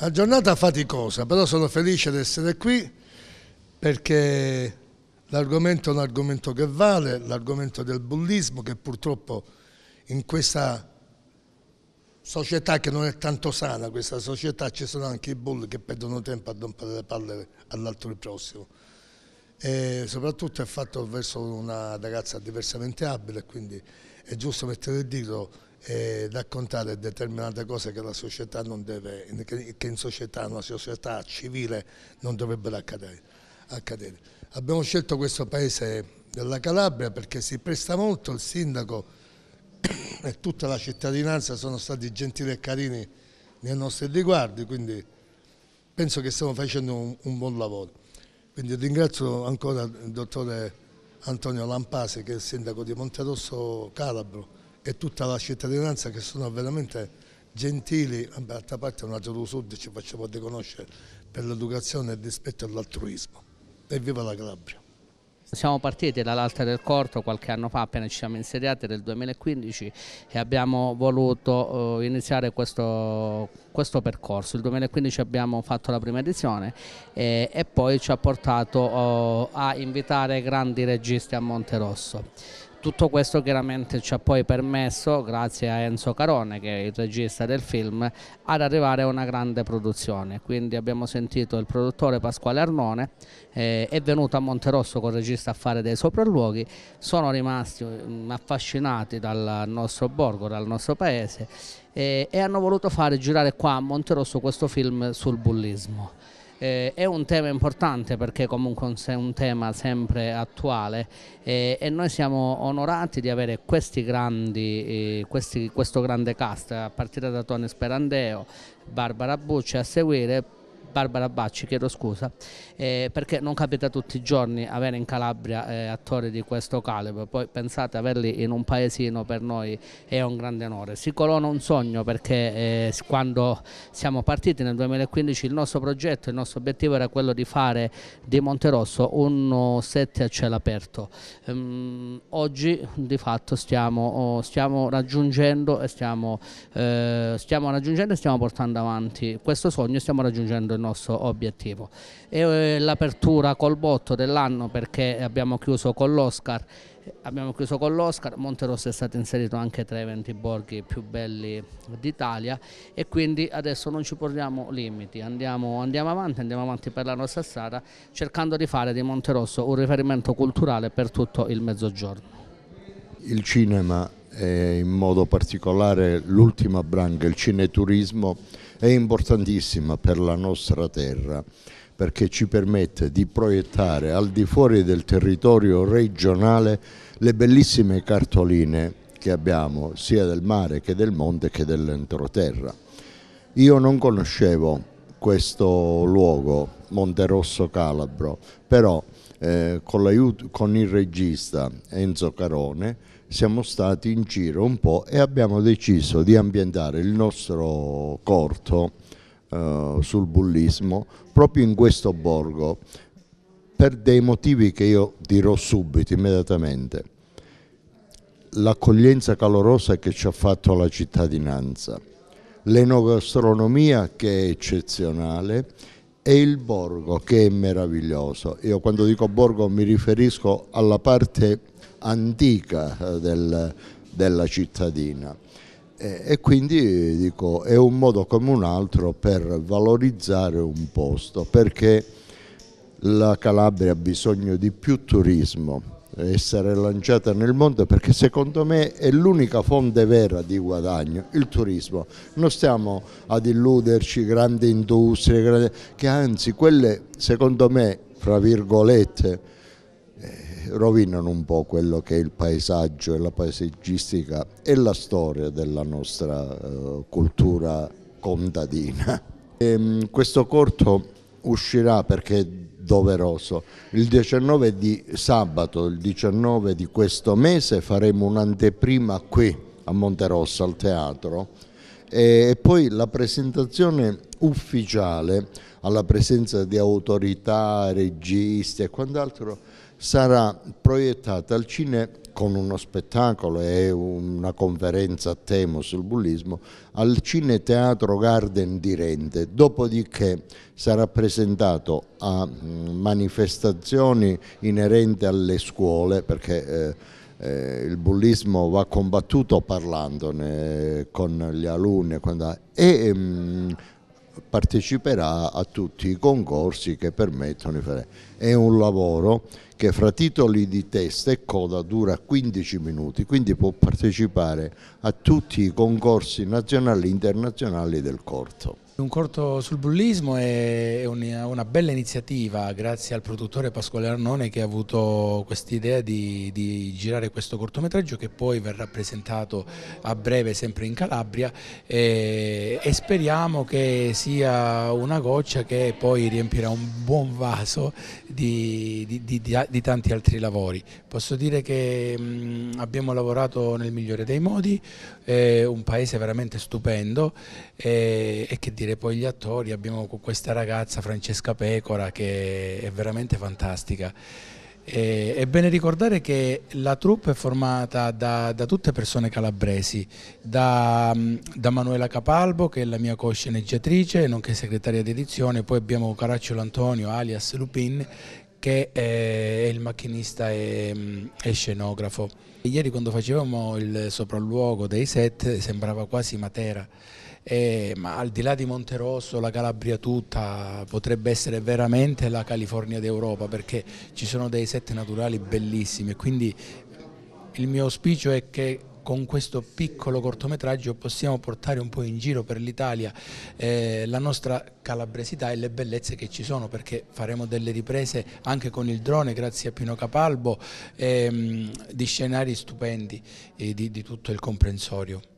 La giornata faticosa, però sono felice di essere qui perché l'argomento è un argomento che vale, l'argomento del bullismo che purtroppo in questa società che non è tanto sana, questa società ci sono anche i bull che perdono tempo a dompare le palle all'altro prossimo. E soprattutto è fatto verso una ragazza diversamente abile, quindi è giusto mettere il dito eh, raccontare determinate cose che, deve, che in società, una società civile non dovrebbero accadere, accadere. Abbiamo scelto questo paese della Calabria perché si presta molto, il sindaco e tutta la cittadinanza sono stati gentili e carini nei nostri riguardi, quindi penso che stiamo facendo un, un buon lavoro. Quindi ringrazio ancora il dottore Antonio Lampasi che è il sindaco di Monterosso Calabro e tutta la cittadinanza che sono veramente gentili, d'altra parte una Giorgio Sud ci facciamo riconoscere per l'educazione e il rispetto all'altruismo. Evviva la Calabria! Siamo partiti dall'Alta del Corto qualche anno fa, appena ci siamo insediati nel 2015 e abbiamo voluto eh, iniziare questo, questo percorso. Nel 2015 abbiamo fatto la prima edizione e, e poi ci ha portato eh, a invitare grandi registi a Monte Rosso tutto questo chiaramente ci ha poi permesso, grazie a Enzo Carone che è il regista del film, ad arrivare a una grande produzione. Quindi abbiamo sentito il produttore Pasquale Arnone, eh, è venuto a Monterosso con il regista a fare dei sopralluoghi, sono rimasti mh, mm, affascinati dal nostro borgo, dal nostro paese eh, e hanno voluto fare girare qua a Monterosso questo film sul bullismo. Eh, è un tema importante perché comunque è un tema sempre attuale eh, e noi siamo onorati di avere questi grandi, eh, questi, questo grande cast a partire da Tony Sperandeo, Barbara Bucci a seguire Barbara Bacci, chiedo scusa, eh, perché non capita tutti i giorni avere in Calabria eh, attori di questo calibro, poi pensate averli in un paesino per noi è un grande onore. Si colona un sogno perché eh, quando siamo partiti nel 2015 il nostro progetto, il nostro obiettivo era quello di fare di Monterosso un set a cielo aperto. Ehm, oggi di fatto stiamo, oh, stiamo raggiungendo e stiamo, eh, stiamo raggiungendo e stiamo portando avanti questo sogno e stiamo raggiungendo il nostro obiettivo. E eh, l'apertura col botto dell'anno perché abbiamo chiuso con l'Oscar, abbiamo chiuso con l'Oscar, Monterosso è stato inserito anche tra i 20 borghi più belli d'Italia e quindi adesso non ci poniamo limiti, andiamo, andiamo, avanti, andiamo avanti per la nostra strada cercando di fare di Monterosso un riferimento culturale per tutto il Mezzogiorno. Il cinema e in modo particolare l'ultima branca, il cineturismo, è importantissima per la nostra terra perché ci permette di proiettare al di fuori del territorio regionale le bellissime cartoline che abbiamo sia del mare che del monte che dell'entroterra. Io non conoscevo questo luogo, Monterosso Calabro, però eh, con, con il regista Enzo Carone siamo stati in giro un po' e abbiamo deciso di ambientare il nostro corto eh, sul bullismo proprio in questo borgo per dei motivi che io dirò subito, immediatamente. L'accoglienza calorosa che ci ha fatto la cittadinanza, l'enogastronomia che è eccezionale e il borgo che è meraviglioso. Io quando dico borgo mi riferisco alla parte antica eh, del, della cittadina. E, quindi dico, è un modo come un altro per valorizzare un posto, perché la Calabria ha bisogno di più turismo, essere lanciata nel mondo perché secondo me è l'unica fonte vera di guadagno, il turismo. Non stiamo ad illuderci grandi industrie, grandi... che anzi quelle secondo me, fra virgolette, eh, rovinano un po' quello che è il paesaggio e la paesaggistica e la storia della nostra eh, cultura contadina. E, ehm, questo corto uscirà perché è doveroso. Il 19 di sabato, il 19 di questo mese faremo un'anteprima qui a Monterosso al teatro e poi la presentazione ufficiale alla presenza di autorità, registi e quant'altro sarà proiettata al cinema con uno spettacolo e una conferenza a tema sul bullismo al Cine Teatro Garden di Rente, dopodiché sarà presentato a mm, manifestazioni inerenti alle scuole perché eh, eh, il bullismo va combattuto parlandone con gli alunni e mh, ehm, parteciperà a tutti i concorsi che permettono di fare. È un lavoro che fra titoli di testa e coda dura 15 minuti, quindi può partecipare a tutti i concorsi nazionali e internazionali del corto. Un corto sul bullismo è una, bella iniziativa grazie al produttore Pasquale Arnone che ha avuto quest'idea di, di girare questo cortometraggio che poi verrà presentato a breve sempre in Calabria e, e speriamo che sia una goccia che poi riempirà un buon vaso di, di, di tanti altri lavori. Posso dire che mh, mm, abbiamo lavorato nel migliore dei modi, eh, un paese veramente stupendo eh, e che dire poi gli attori, abbiamo questa ragazza Francesca Pecora che è veramente fantastica. Eh, è bene ricordare che la troupe è formata da, da tutte persone calabresi, da, mm, da, Manuela Capalbo che è la mia co-sceneggiatrice, nonché segretaria di edizione, poi abbiamo Caracciolo Antonio alias Lupin che eh, è il macchinista e, mm, e, scenografo. Ieri quando facevamo il sopralluogo dei set sembrava quasi Matera, e, ma al di là di Monterosso la Calabria tutta potrebbe essere veramente la California d'Europa perché ci sono dei set naturali bellissimi e quindi il mio auspicio è che con questo piccolo cortometraggio possiamo portare un po' in giro per l'Italia eh, la nostra calabresità e le bellezze che ci sono perché faremo delle riprese anche con il drone grazie a Pino Capalbo ehm, di scenari stupendi eh, di, di tutto il comprensorio.